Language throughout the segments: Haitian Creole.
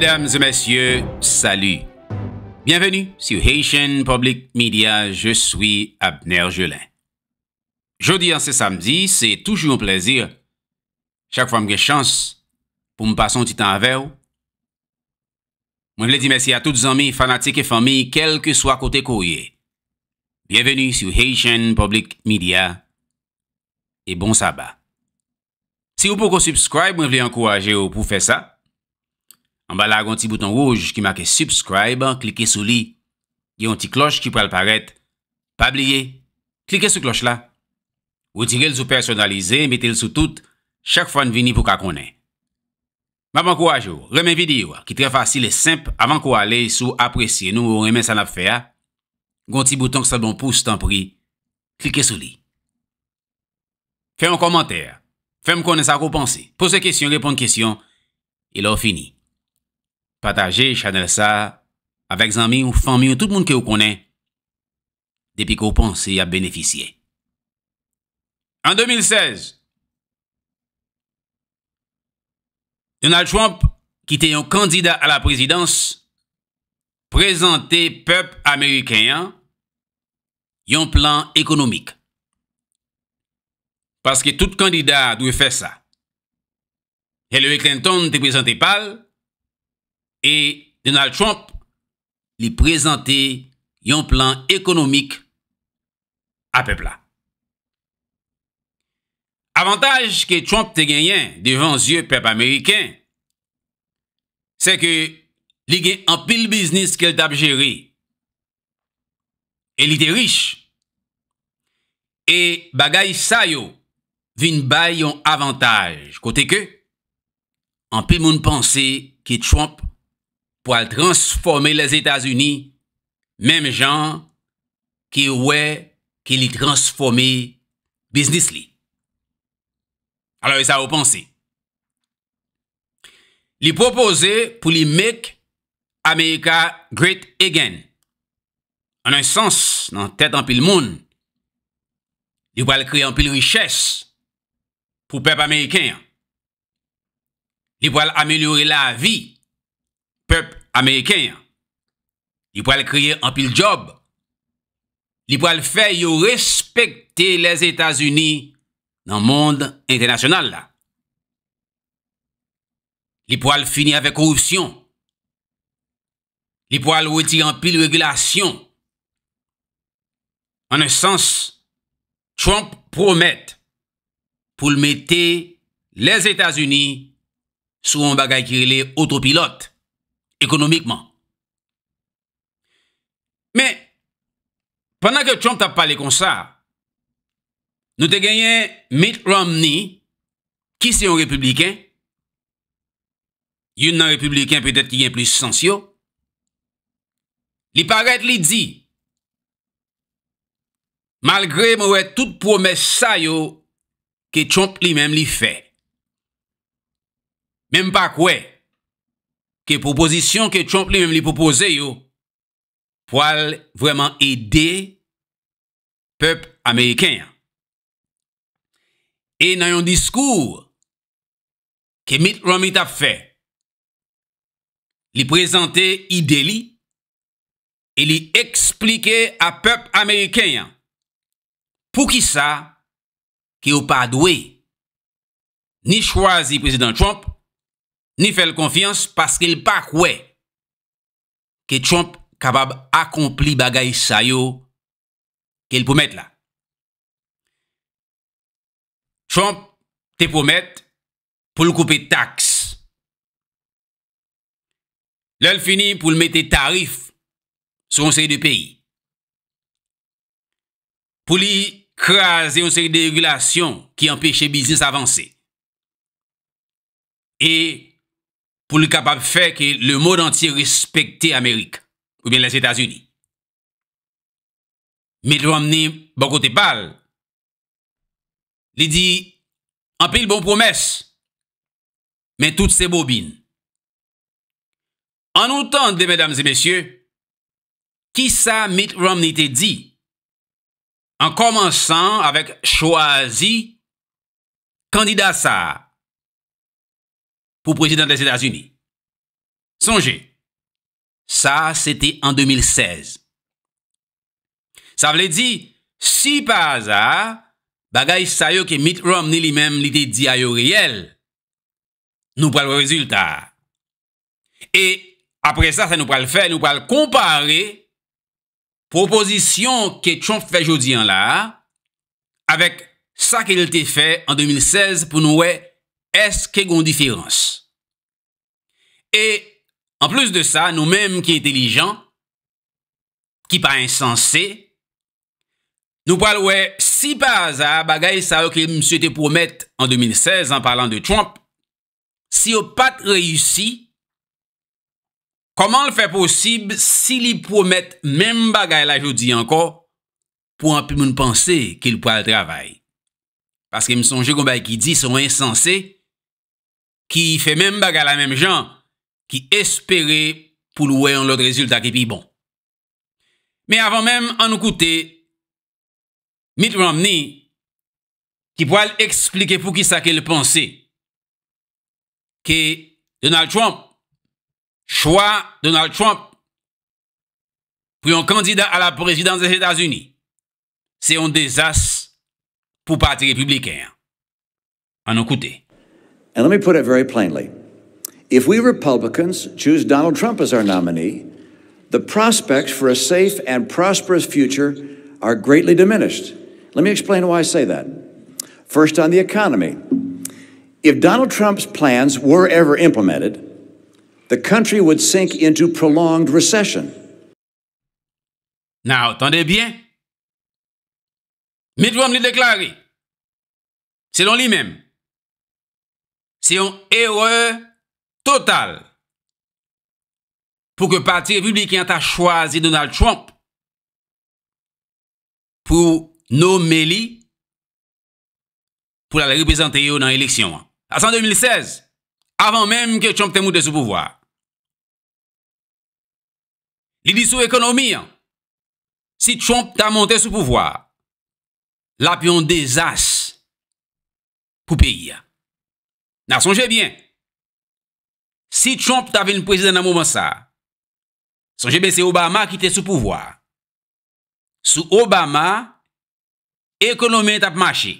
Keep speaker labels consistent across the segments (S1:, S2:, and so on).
S1: Mesdames et messieurs, salut! Bienvenue sur Haitian Public Media, je suis Abner Jelin. Jeudi en ce samedi, c'est toujours un plaisir. Chaque fois, me gai chance pou m'passer un petit temps avec vous. Mwen vle dit merci à toutes les amis, fanatiques et familles, quel que soit côté courrier. Bienvenue sur Haitian Public Media et bon sabbat! Si vous pouvez vous abonner, mwen vle encouragez-vous pour faire ça. An ba la gonti bouton rouge ki make subscribe, klike sou li. Yon ti kloche ki prel paret, pa blye, klike sou kloche la. Wotirel sou personalize, metel sou tout, chak fan vini pou ka konen. Maban kou ajo, remen video ki tre fasil e simp, avan kou ale sou apresye nou ou remen san apfea. Gonti bouton kse bon pou s'tan pri, klike sou li. Fè an komantèr, fè m konen sa kou panse, pose kèsyon, repon kèsyon, e la ou fini. Pataje chanel sa avek zanmi ou fami ou tout moun ki ou konen depi ki ou ponse a beneficye. An 2016, Donald Trump ki te yon kandida a la prezidans prezante pep Ameriken yon plan ekonomik. Paske tout kandida dwe fe sa. Hello Clinton te prezante pal. E Donald Trump li prezante yon plan ekonomik a pepla. Avantaj ke Trump te genyen devan zye pep Ameriken, se ke li gen an pil biznis ke l tap jere. El ite rich. E bagay sa yo vin bay yon avantaj. Kote ke, an pil moun pense ke Trump pou al transforme les Etats-Unis mem jan ki wè ki li transforme business li. Alo, e sa wopansi. Li propose pou li make Amerika great again. An an sens nan tèt anpil moun. Li pou al kre anpil riches pou pep Ameriken. Li pou al ameliori la vi Pèp Amerikè, li pou al kriye an pil job, li pou al fè yo respekte les Etats-Unis nan monde internasyonal. Li pou al fini avè koroufsyon, li pou al woti an pil regulasyon. An an sens, Trump promet pou l mette les Etats-Unis sou an bagay ki li autopilot. ekonomikman. Men, pwennan ke Trump tap pale konsa, nou te genyen Mitt Romney, ki se yon republikan, yon nan republikan petet ki gen plus sensyo, li paret li di, malgre mwen wè tout promes sa yo ke Trump li men li fe. Men mwen pa kwe, men mwen pa kwe, ke proposisyon ke Trump li mèm li proposè yo pou al vwèman edè pèp Amerikèyan. E nan yon diskour ke Mitt Romita fè, li prezantè ide li e li eksplike a pèp Amerikèyan pou ki sa ki yo pa dwe ni chwazi President Trump Ni fèl konfians paske l pa kwe ke Trump kabab akompli bagay sa yo ke l pou met la. Trump te pou met pou l koupe tax. L el fini pou l mette tarif sou an seri de peyi. Pou li krasi an seri de regulasyon ki empèche bizis avanse. E pou li kapap fè ki le mod antye respecte Amerik, pou bien les Etats-Unis. Mitt Romney, bako te pal, li di, anpil bon promes, men tout se bobine. Anoutan de, mesdames et messieurs, ki sa Mitt Romney te di, an koman san avèk chwazi kandida sa, pou prezident des Etats-Unis. Sonje, sa, se te en 2016. Sa vle di, si pa aza, bagay sayo ke Mitt Romney li mem li te di a yo reyel, nou pral wè rezultat. E, apre sa, sa nou pral fè, nou pral kompare, proposisyon ke Trump fè jodi an la, avek sa ke l te fè en 2016 pou nou wè Eske gondifirans? E, an plus de sa, nou menm ki intelijan, ki pa insanse, nou pal wè, si pa azar, bagay sa wè ki m sou ete pou met an 2016 an palan de Trump, si yo pat reyusi, koman l fè posib si li pou met menm bagay la jodi anko pou anpimoun pense ki l pou al travay? Paske m sonje kon bay ki di son insanse, qui fait même à la même gens, qui espérait pour louer un autre résultat qui est bon. Mais avant même, en nous écouter, Mitt Romney, qui pourrait expliquer pour qui ça qu'elle pensait, que Donald Trump, choix Donald Trump, pour un candidat à la présidence des États-Unis, c'est un désastre pour le parti républicain.
S2: En nous And let me put it very plainly. If we Republicans choose Donald Trump as our nominee, the prospects for a safe and prosperous future are greatly diminished. Let me explain why I say that. First, on the economy. If Donald Trump's plans were ever implemented, the country would sink into prolonged recession.
S1: Now, attendez bien. Mitt Romney déclaré, selon lui-même, Se yon erre total pou ke parti republikan ta chwazi Donald Trump pou nou meli pou la reprezenteyo nan eleksyon. Asan 2016, avan menm ke Trump te moute sou pouvoi, li li sou ekonomi, si Trump ta moute sou pouvoi, la piyon desas pou peyi. Na sonjebyen, si Trump t'ave yon prezident nan mou monsa, sonjebyen se Obama ki te sou pouvoar. Sou Obama, ekonome tap mache.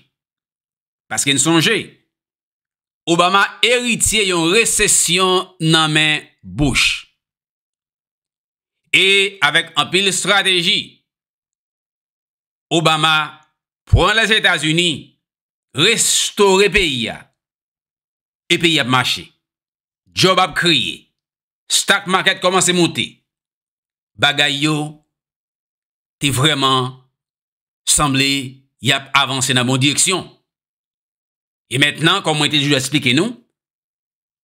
S1: Paske yon sonje, Obama eritiye yon resesyon nan men bouche. E, avek an pil strategi, Obama pran las Etats-Unis, restore peyi ya. epi yap mache, job ap kriye, stak market komanse mote, bagay yo te vreman sanble yap avanse nan bon direksyon. E metnan, komon ete ju jw esplike nou,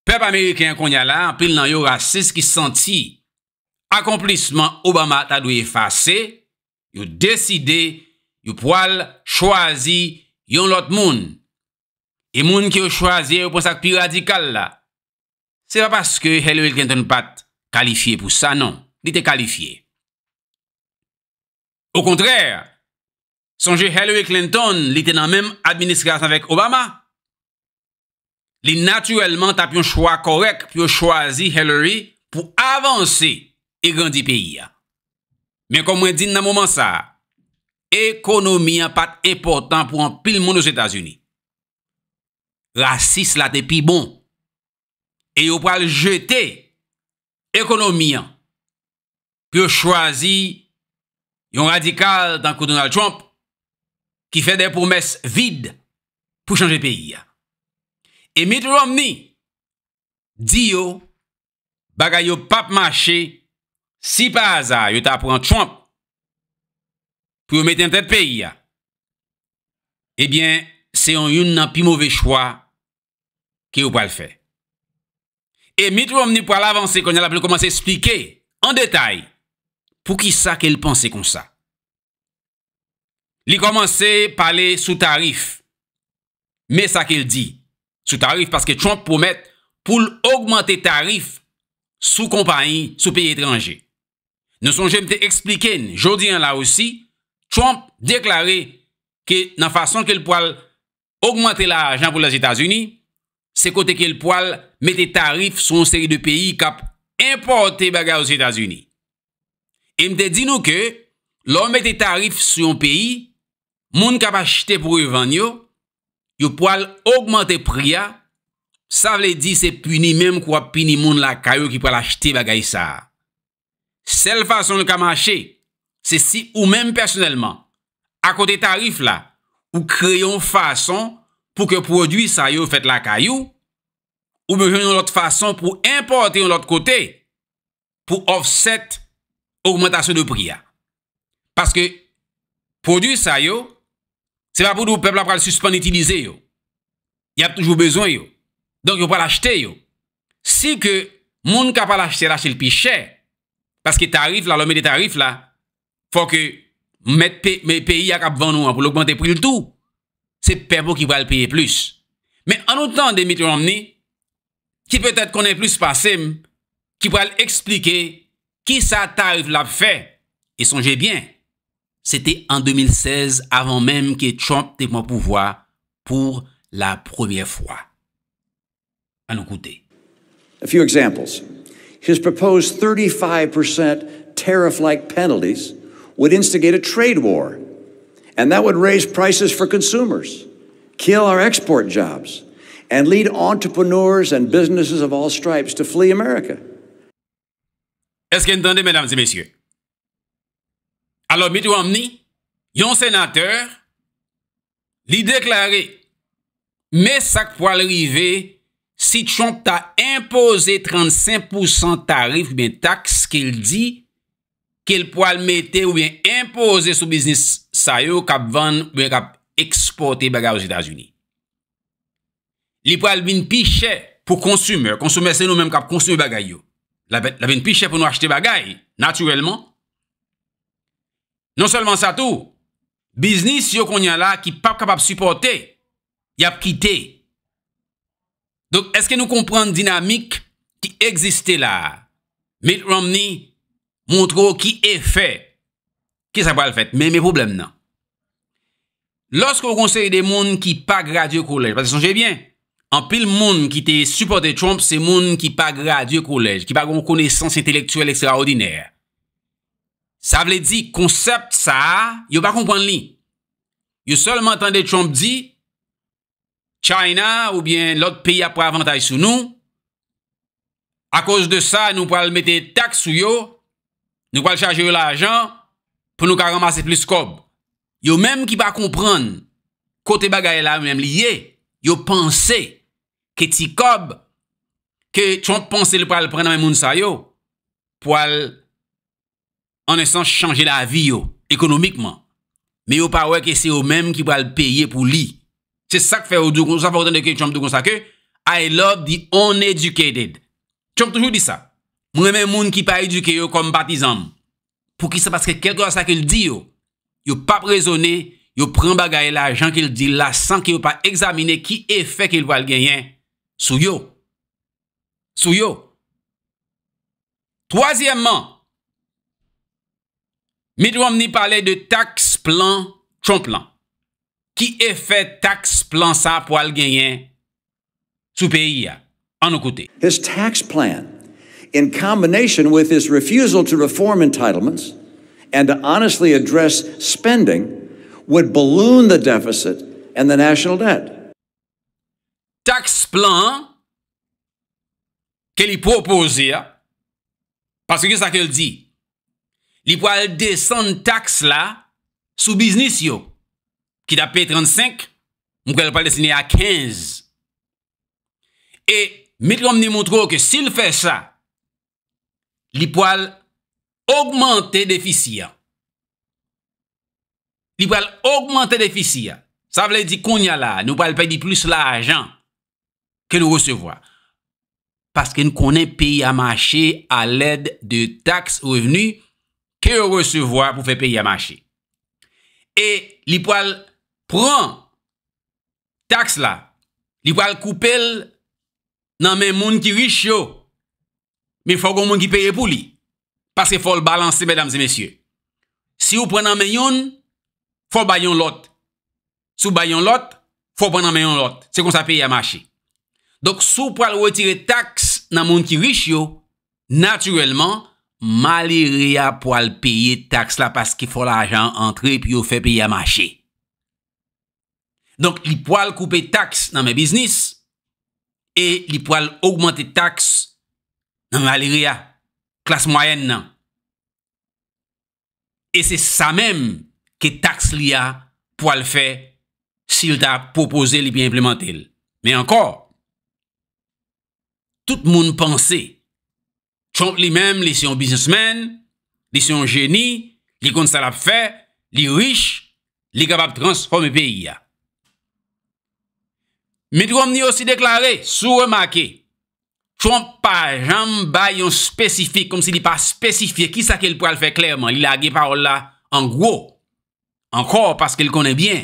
S1: pep Ameriken konya la, pil nan yo rasis ki senti akomplisman Obama ta doye fase, se yo deside yo poal chwazi yon lot moun. E moun ki yo chwazi yo pou sak pi radikal la, se pa paske Hillary Clinton pat kalifiye pou sa, non. Li te kalifiye. Ou kontrèr, sonje Hillary Clinton li tenan menm administrasan vek Obama, li natyrelman tap yon chwa korek pi yo chwazi Hillary pou avansi e grandi peyi ya. Men komwen din nan mouman sa, ekonomi ya pat importan pou an pil moun nou s'Etats-Unis. Rasis la te pi bon. E yo pral jete. Ekonomi an. Pyo chwazi. Yon radikal. Danko Donald Trump. Ki fe de promes vide. Pyo chanje peyi an. E mit romni. Diyo. Bagay yo pap mache. Si pa aza. Yo ta pran Trump. Pyo meten te peyi an. Ebyen. Se yon yon nan pi mowè chwa. ki ou pa l'fè. Et Mitt Romney pa l'avansè, konye la pou l'komanse explike en detay, pou ki sa ke l'pansè kon sa. Li komanse pale sou tarif, me sa ke l'di, sou tarif, paske Trump pou met, pou l'augmente tarif, sou kompany, sou pey etranje. Nou son jemte expliken, jodi an la osi, Trump deklare, ke nan fason ke l'pou l'augmente l'ajan pou l'Etats-Unis, se kote ke l poal mette tarif sou yon seri de peyi kap importe bagay ou Sietazuni. E mte di nou ke, lò mette tarif sou yon peyi, moun kap achete pou yon vanyo, yon poal augmente priya, sa vle di se pini mèm kwa pini moun la kayo ki pal achete bagay sa. Sel fason l ka manche, se si ou mèm personelman, a kote tarif la, ou kreyon fason pou ke prodwi sa yo fèt la kayou, ou mwen joun yon lot fason pou importe yon lot kote, pou offset augmentation de priya. Paske, prodwi sa yo, se pa pou nou pepl ap pral suspan itilize yo, yap toujou bezon yo, donk yon pral achete yo. Si ke moun kapal achete la chel pi chè, paske tarif la, lomè de tarif la, fò ke met peyi a kap vannou an pou l'augmente pri l'tou, c'est Pebo qui va le payer plus. Mais en autant des Romney, qui peut-être connaît plus passé, qui va expliquer qui ça t'arrive l'a fait. Et songez bien, c'était en 2016 avant même que Trump ait mon
S2: pouvoir pour la première fois. À nous écouter. A few examples. His proposed 35% tariff-like penalties would instigate a trade war And that would raise prices for consumers, kill our export jobs, and lead entrepreneurs and businesses of all stripes to flee America. Est-ce que vous entendez, mesdames et messieurs?
S1: Alors, mesdames et messieurs, yon sénateur, l'y déclarer, mes sacs poil rivés, si tchonk ta imposer 35% tarif bin taks ki l'di, ke l pou al mette ou ven impose sou bisnis sa yo kap ven ou ven kap eksporte bagay ou Zidazuni. Li pou al vin piche pou konsumer, konsumer se nou menm kap konsumer bagay yo. La vin piche pou nou achete bagay, naturelman. Non selman sa tou, bisnis yo konye la ki pap kapap supporte, ya pkite. Donk, eske nou kompran dinamik ki egziste la? Met Romney, Montrou ki e fè. Ki sa po al fèt. Men, men poublem nan. Lorsk ou konsey de moun ki pa gradye koulej. Pati son jè bien. An pil moun ki te supporte Trump, se moun ki pa gradye koulej. Ki pa kon koneysansi elektwèl ekstraordinèr. Sa vle di konsept sa a, yo pa konpwen li. Yo sol m'entende Trump di, China ou bien l'ot peyi apwa avantaj sou nou, a kous de sa nou po al mette tak sou yo, Nou kwa l chaje yo la ajan pou nou ka ramase plus kob. Yo menm ki pa kompran kote bagay la menm liye, yo panse ke ti kob, ke chanp panse li pou al prena menm moun sa yo, pou al an esan chanje la vi yo ekonomikman. Men yo pa weke se yo menm ki pou al peye pou li. Se sak fe ou dukonsa pou kote deke chanp dukonsa ke, I love the uneducated. Chanp toujou di sa. Mwen men moun ki pa eduke yo kom batizan. Pou ki se paske kelkwa sa ke l di yo. Yo pa prezone, yo pren bagaye la, jan ke l di la, san ke yo pa examine ki e fe ke l wale genyen sou yo. Sou yo. Toasyemman, mi droum ni pale de tax plan chon plan. Ki e fe tax plan sa pou wale genyen sou peyi ya. An nou kote.
S2: This tax plan in combination with his refusal to reform entitlements and to honestly address spending, would balloon the deficit and the national debt.
S1: Tax plan ke li proposir, paske ki sa ke li di, li pou al desan tax la sou biznis yo, ki da pay 35, mou ke li pou al desan ya 15. E, mi plom ni montro ke sil fè sa, li pou al augmenter defisiya. Li pou al augmenter defisiya. Sa vle di kon ya la, nou pou al pe di plus la ajan ke nou resevoa. Paske nou konen peyi a mache a led de tax revenu ke nou resevoa pou fe peyi a mache. E li pou al pren tax la, li pou al koupe l nan men moun ki rich yo. mi fwa kon moun ki pere pou li. Pase fwa l balanse, bedamze mesye. Si ou pren anmen yon, fwa bayon lot. Sou bayon lot, fwa pren anmen yon lot. Se kon sa peye a machi. Dok sou pral wotire taks nan moun ki rich yo, naturelman, mali ria pral peye taks la paske fwa l ajan antre pi yo fe peye a machi. Dok li pral koupe taks nan men biznis e li pral augmente taks nan valiri ya, klas mwayen nan. E se sa menm ke taks li ya pou al fe sil da popoze li bi implementel. Men ankor, tout moun pense, chonk li menm li siyon biznismen, li siyon geni, li konsalap fe, li rich, li kapap transforme peyi ya. Metrom ni osi deklare sou remakey, Chouan pa jambayon spesifik, kom se li pa spesifik, ki sa ke l pou al fe klerman, li la ge parola an gwo. Ankor, paske l konen bien,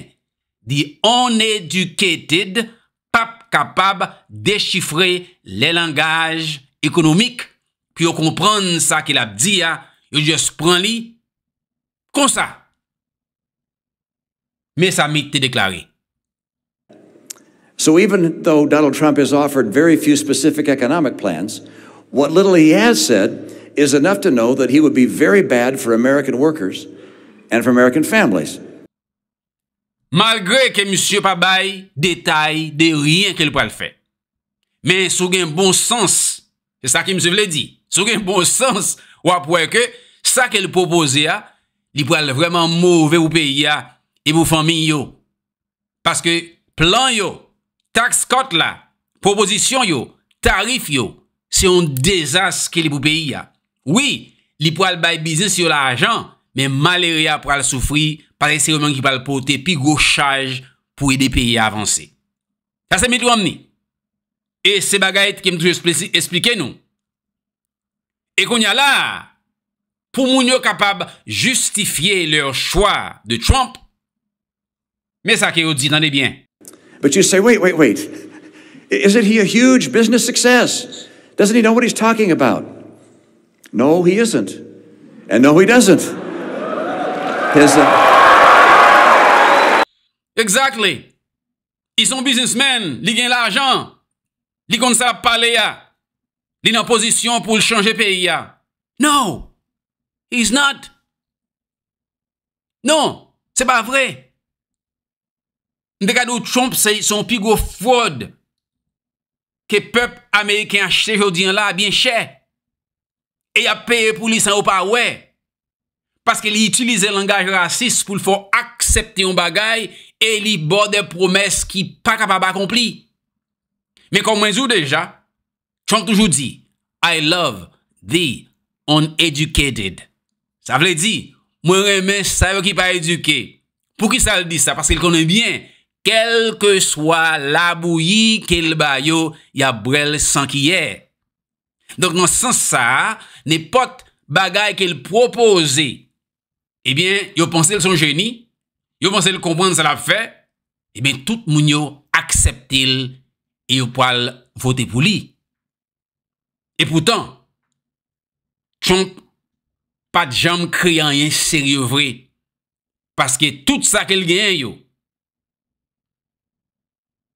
S1: di on edukated, pap kapab dechifre le langaj ekonomik, pi yo kompran sa ke l ap di ya, yo jes pran li, kon sa. Me sa mi te deklari.
S2: So even though Donald Trump has offered very few specific economic plans, what little he has said is enough to know that he would be very bad for American workers and for American families.
S1: Malgré que M. Pabaye détaille de rien qu'il pral fè, mais sous un bon sens, c'est ça qui me se voulait dire, sous un bon sens, ou après que ça qu'il proposait, il pral vraiment mauvais au pays et aux familles. Parce que plan yo, Taks kot la, Proposisyon yo, tarif yo, Se yon dezas ke li pou peyi ya. Oui, li pou al bay bizis yo la ajan, Men maler ya pou al soufri, Pari se yon men ki pal pote, Pi gochaj pou yon de peyi avanse. Kase mitou amni, E se bagayet ke mtou esplike nou, E kon ya la, Pou moun yo kapab justifiye lor chwa de Trump, Mesa ki yo di nan debyen.
S2: But you say, wait, wait, wait. Isn't he a huge business success? Doesn't he know what he's talking about? No, he isn't. And no, he doesn't. His, uh...
S1: Exactly. He's a businessman. ils l'argent. Ils comme ça parler ya. en position pour changer pays ya. No. He's not. Non, c'est pas vrai. N dekade ou Trump se y son pigou fwod ke pep Ameriken achete jodi an la bien chè. E a peye pou li sa ou pa wè. Paske li itilize langaj rasis pou l fo aksepti yon bagay e li bo de promes ki pa kapaba akompli. Men kon mwen zo deja, Trump toujou di, I love the uneducated. Sa vle di, mwen reme sa yo ki pa eduke. Pou ki sa l di sa? Paske il konen bien kel ke swa la bouyi ke l bayo, ya brel san kiye. Donk nan san sa, ne pot bagay ke l proposi, ebyen, yo pense l son geni, yo pense l kompon sa la fe, ebyen, tout moun yo akseptil, e yo poal vote pou li. E poutan, chonk, pat jam kriyan ye seri ou vre, paske tout sa ke l gen yo,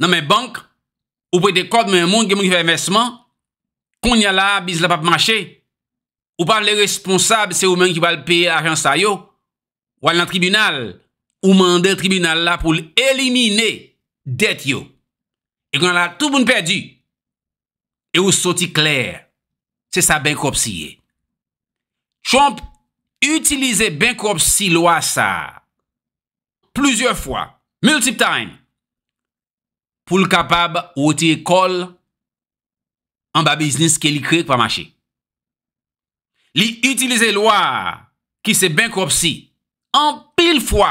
S1: nan men bank, ou pou ete kod men moun gen moun ki fè investman, kon nye la, biz la pap mache, ou par le responsable se ou men ki val pe ajan sa yo, wale nan tribunal, ou mande tribunal la pou l'elimine det yo. E kon la, touboun perdi. E ou soti kler, se sa bankop siye. Trump utilize bankop si lo a sa plouzyor fwa, multiple time, pou l kapab wote ekol an ba biznis ke li krek pa machi. Li utilize lwa ki se bankropsi an pil fwa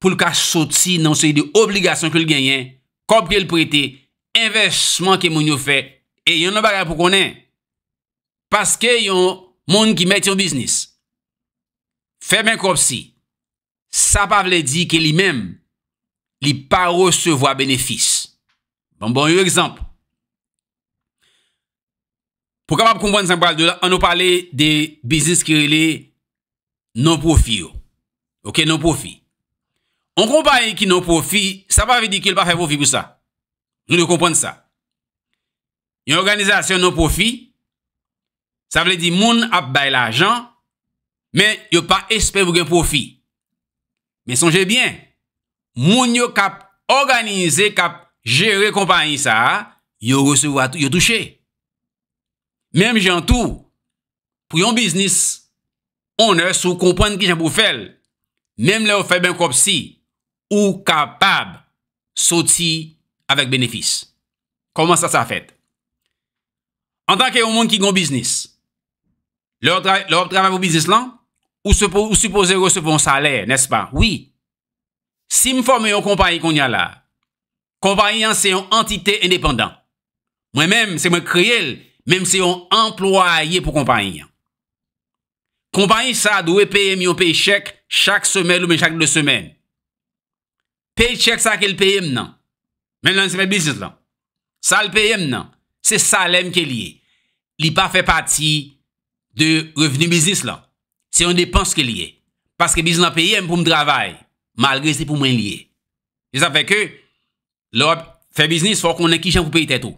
S1: pou l ka soti nan se y de obligasyon ke l genyen kop ke l prete investman ke moun yo fe e yon an bagay pou konen paske yon moun ki met yon biznis fe bankropsi sa pa vle di ke li menm li pa recevo a benefis. Bon, bon, yon ekzamp. Po kapap koumpran san pral do la, an nou pale de bizis ki rele non profi yo. Ok, non profi. An koumpran ki non profi, sa pa vide ki el pa fe profi pou sa. Nou lè koumpran sa. Yon organizasyon non profi, sa vle di moun ap bay la jan, men yon pa espè pou gen profi. Men sonje bien. Moun yo kap organize, kap jere kompany sa, yo touche. Mèm jan tou, pou yon biznis, onè e sou kompwen ki jan pou fèl. Mèm lè ou fè bèm korpsi, ou kapab soti avèk benefis. Koman sa sa fèt? An tanke yon moun ki goun biznis, lè ou travèm ou biznis lan, ou suppose yon recepon salè, nèspan? Oui. Si m fòmè yon kompanyi kon yon la, kompanyi yon se yon entite indépendant. Mwen mèm, se m krièl, mèm se yon employe pou kompanyi yon. Kompanyi sa, dwe pèyèm yon pèyèk chak semèl ou mè chak lè semèl. Pèyèk sa ke lè pèyèm nan. Mè nan se fè bizis lan. Sa lè pèyèm nan. Se sa lèm ke liye. Li pa fè pati de reveni bizis lan. Se yon depans ke liye. Paske bizis nan pèyèm pou m dravayi. malgè se pou mwen liye. Se sa fè ke, lò fè biznis fò konen ki chan pou paye tè tou.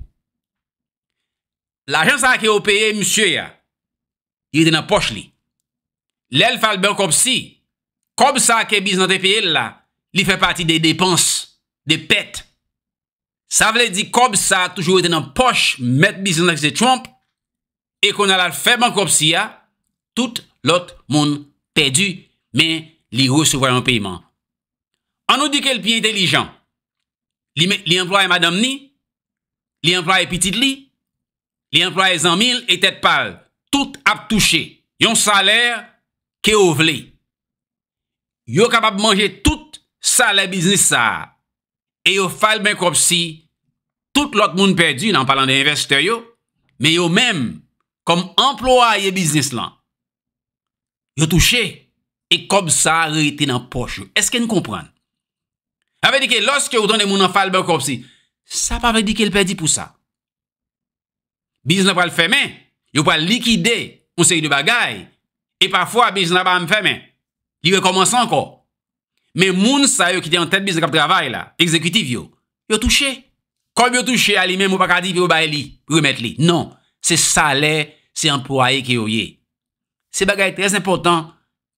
S1: La chan sa ke ou paye, msye ya, yi ten an poch li. Lè l fal ben kopsi, kob sa ke biznan te paye la, li fè pati de depans, de pet. Sa vle di kob sa toujou ten an poch, met biznan te paye Trump, e konen la fè ben kopsi ya, tout lot moun pedu, men li resouvè an payman. An nou di ke l pi intelligent. Li employe madam ni, li employe pitit li, li employe zan mil, etet pal. Tout ap touche. Yon saler, ke ou vle. Yo kapap manje tout saler biznis sa. E yo fal menkop si, tout lot moun perdi nan palan de investe yo, me yo menkop, kom employe biznis lan. Yo touche, e kob sa reyte nan poche. Eske nou kompran? Avè dike, loske ou don de moun an fal bè kòp si. Sa pa avè dike l pèdi pou sa. Bizna pral fèmè. Yo pral likide. On se yi de bagay. E pafwa, bizna pral an fèmè. Yo yi rekomansan kò. Me moun sa yo ki te an tèd bizna kap travay la. Ekzekutif yo. Yo touche. Kom yo touche, alimè mou bakadi vi ou bay li. Ou mèt li. Non. Se salè, se empoaye ki yo yè. Se bagay trèz important.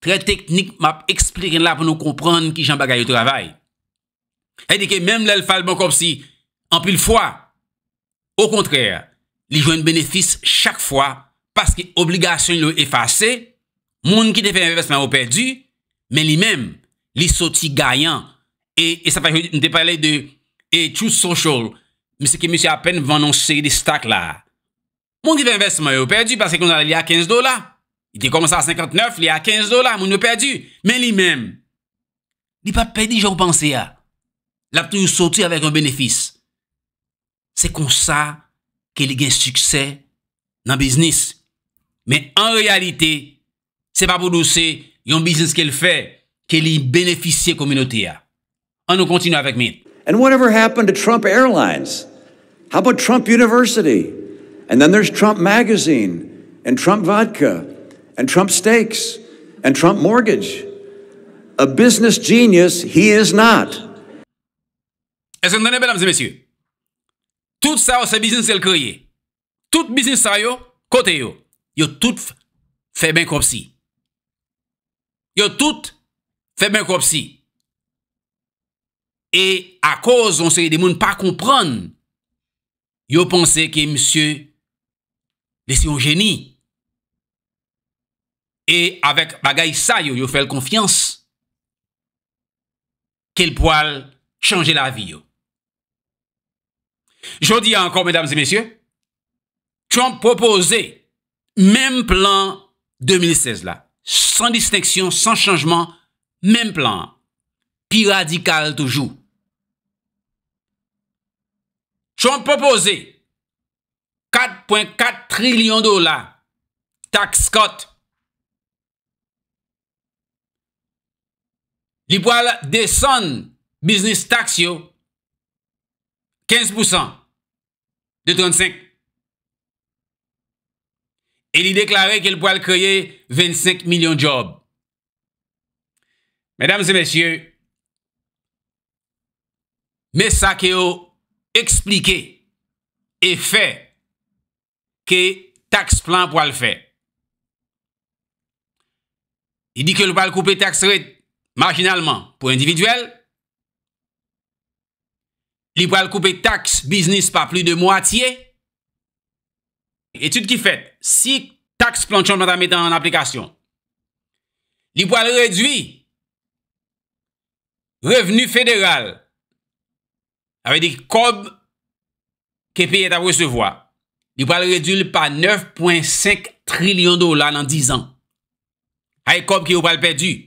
S1: Trèz teknik map eksplirin la pou nou kompran ki jan bagay yo travay. E di ke mèm lè l'falbon kopsi Anpil fwa Au kontrèr Li jwen benefis chak fwa Paske obligasyon lè effase Moun ki te fè investman ou perdi Mè li mèm Li soti gayan E sa fè ki nou te pale de Et tout son chou Mè se ke mè sè apèn vannons seri de stak la Moun ki fè investman ou perdi Paske kon alè li a 15 dola Li te komensa a 59 li a 15 dola Moun ou perdi Mè li mèm Li pa perdi joun pensè ya l'a toujours sorti avec un bénéfice. C'est comme ça qu'il gagne succès dans le business. Mais en réalité, c'est pas pour nous, c'est un business qu'elle fait, qu'elle bénéficie la communauté. On continue avec me.
S2: And whatever happened to Trump Airlines? How about Trump University? And then there's Trump Magazine, and Trump Vodka, and Trump Steaks, and Trump Mortgage. A business genius, he is not.
S1: Esen dene, bela mse-messye. Tout sa ou se
S2: bizins el kreye. Tout
S1: bizins sa yo, kote yo. Yo tout fe ben kopsi. Yo tout fe ben kopsi. E a koz on se y de moun pa kompran, yo ponsen ki msye lesi ou geni. E avek bagay sa yo, yo fel konfians. Kel poal chanje la vi yo. Je dis encore, mesdames et messieurs, Trump proposait même plan 2016 là, sans distinction, sans changement, même plan, puis radical toujours. Trump proposé 4,4 trillions de dollars tax cut. Il pourraient business tax 15% de 35. Et il déclarait qu'il pourrait créer 25 millions de jobs. Mesdames et messieurs, mais ça qui expliqué et fait que taxe plan pour le faire. Il dit que le bal couper taxe marginalement pour individuel Li pou al koupe tax business pa pli de mwatiye. Etude ki fet, si tax planchon pa ta metan an aplikasyon. Li pou al redwi. Revenu federal. Avè di kob ke pi et a vwesevwa. Li pou al redwi pa 9.5 trilyon dolan an 10 an. Hay kob ki ou pal pedi.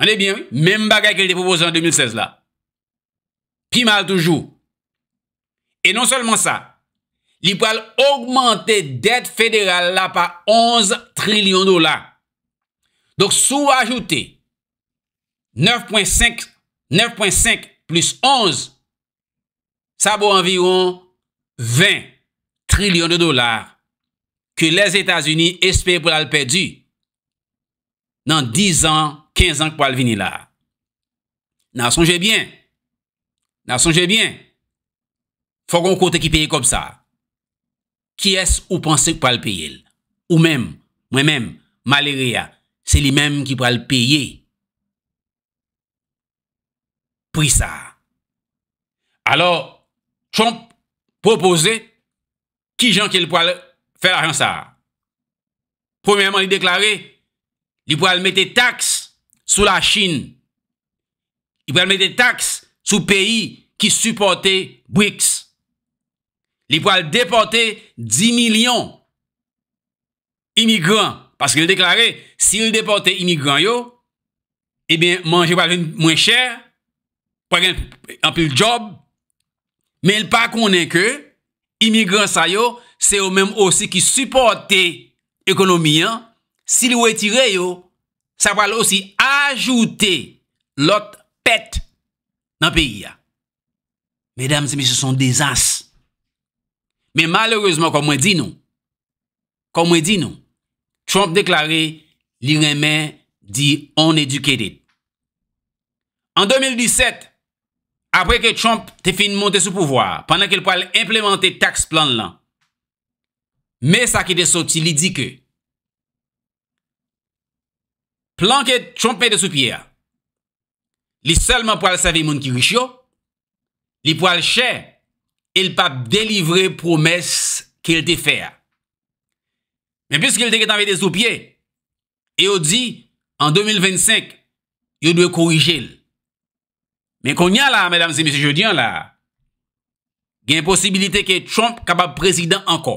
S1: Anè e bien, mèm bagay ke li te proposan an 2016 la. Pi mal toujou. Et non seulement ça, il peut augmenter dette fédérale là par 11 trillions de dollars. Donc, sous-ajouter 9.5 plus 11, ça vaut environ 20 trillions de dollars que les États-Unis espèrent pour l'Alpèdie dans 10 ans, 15 ans qu'il va venir là. N'en songez bien, n'en songez bien. Fokon kote ki peye kom sa. Ki es ou pensek pou al peye? Ou mem, mwen mem, malere ya. Se li mem ki pou al peye. Pou y sa. Alors, Trump propose ki jan ki pou al fè ajan sa. Premèman li deklare, li pou al mette taks sou la Chin. Li pou al mette taks sou peyi ki supporte Brixx. li pou al deporte 10 milyon imigran, paske li deklare, si li deporte imigran yo, e ben manje wak loun mwen chè, pou ak loun anpil job, men l pa konen ke, imigran sa yo, se yo menm osi ki supporte ekonomi yan, si li wè tire yo, sa wal osi ajoute lot pet nan peyi ya. Medam se mi se son dezans Men malerouzman, komwen di nou, komwen di nou, Trump deklare li remè di on edukede. An 2017, apre ke Trump te fin monte sou pouvoar, pwennan ke l pou al implemente tax plan lan, men sa ki de soti li di ke. Plan ke Trump mè de sou pya, li selman pou al save moun ki wishyo, li pou al chè, e l pap delivre promes ke l te fer. Men pis ke l deket anve de sou pie, e ou di, an 2025, yo dwe korije l. Men kon nyan la, gen posibilite ke Trump kabab prezident anko,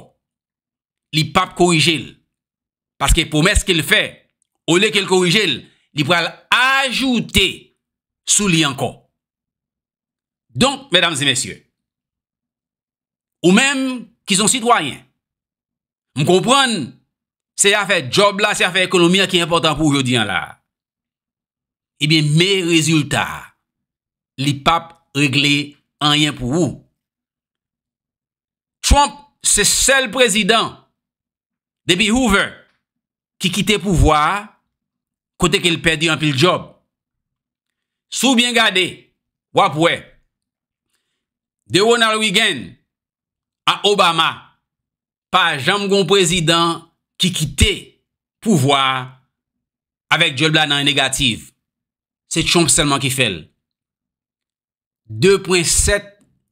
S1: li pap korije l. Paske promes ke l fe, ou le ke l korije l, li pral ajoute sou li anko. Donk, mesdames et messieurs, Ou menm ki son citoyen. M konpren, se a fè job la, se a fè ekonomi la, ki e important pou yo diyan la. Ebyen, me rezultat, li pap regle enyen pou wou. Trump, se sel prezident debi Hoover, ki kite pou vwa, kote ke l perdi an pil job. Sou bien gade, wap wè. Deo nan wigan, A Obama, pa Jamgon prezident ki kite pouvoar avèk Job la nan negatif. Se chonk selman ki fel. 2.7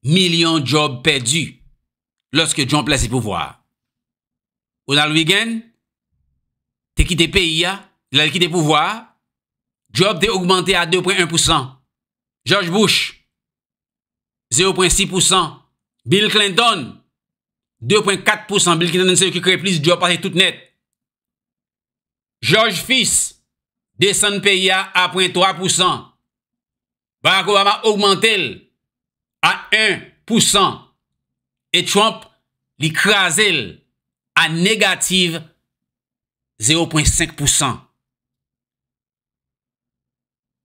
S1: milyon Job perdu lòske Job lese pouvoar. Ronald Reagan, te kite peyi ya, lè ki te pouvoar, Job te augmente a 2.1%. George Bush, 0.6%. Bill Clinton, 0.6%. 2.4% bil ki nan se yo ki kreplis diyo pati tout net. George Fisk desen peya a.3%. Barack Obama augmente l a.1%. Et Trump li krease l a.0.5%.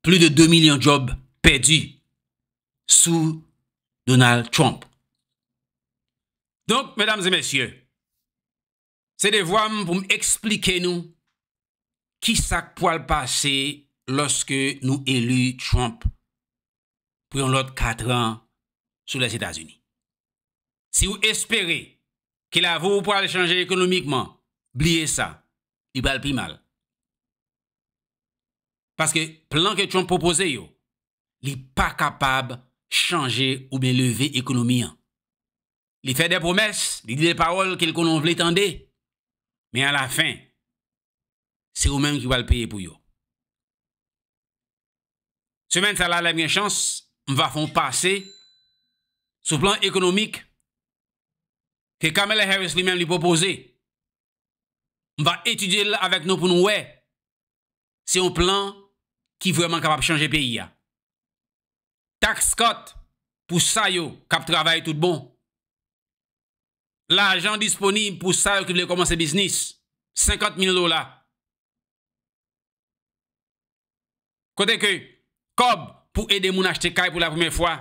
S1: Plus de 2 million job perdu sou Donald Trump. Donk, mèdames et mèsyè, se de vwam pou m'explike nou ki sak pou al pase loske nou elu Trump pou yon lot 4 an sou les Etats-Unis. Si ou espere ki la vou pou al chanje ekonomikman, blie sa, li bal pi mal. Paske plan ke Trump popose yo, li pa kapab chanje ou be leve ekonomian. li fè de promès, li di de parol, kel konon vle tende, men a la fin, se ou men ki wale peye pou yo. Se men sa la la mwen chans, m va fon pase, sou plan ekonomik, ke Kamela Harris li men li popose, m va etudye la avèk nou pou nou wè, se yon plan, ki vwèman kapap chanje peyi ya. Tak Scott, pou sa yo, kap travèl tout bon, L'ajan disponib pou sa yo ki vle komanse biznis. 50.000 dola. Kote ke, kob pou ede moun achete kay pou la pweme fwa.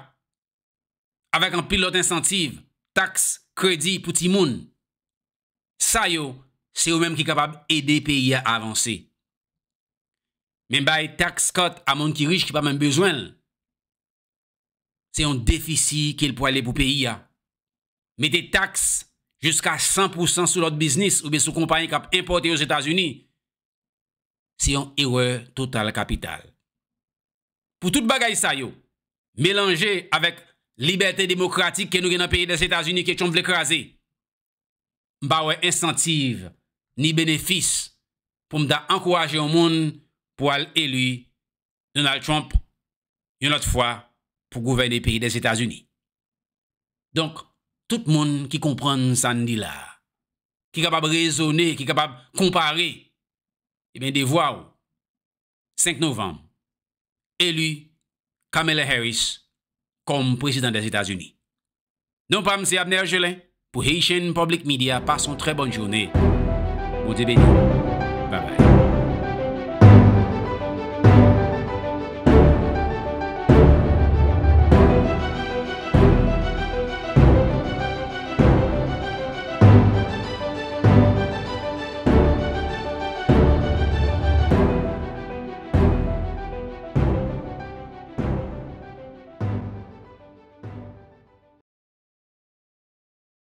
S1: Avèk an pilot incentive, taks, kredi pou ti moun. Sa yo, se yo mèm ki kapab ede peyi a avanse. Mèm bay taks kot a moun ki rich ki pa mèm bezwen. Se yon defisi ke l pou ale pou peyi a. Mèm te taks, jusqu'à 100% sur notre business ou bien sur compagnie qui a importé aux États-Unis, c'est une erreur totale capitale. Pour toute bagaille ça yo, mélanger avec liberté démocratique que nous avons dans le pays des États-Unis qui est l'écraser. Bah ouais, incentive ni bénéfice pour encourager au monde pour aller élu Donald Trump une autre fois pour gouverner le pays des États-Unis. Donc, Tout moun ki kompren San Dila, ki kapab rezonè, ki kapab kompare, e ben devwa ou, 5 novem, elu Kamela Harris kom prezident des Etats-Unis. Non pa mse Abner Jelen, pou Haitian Public Media, pason tre bon jounè. Mou te benni.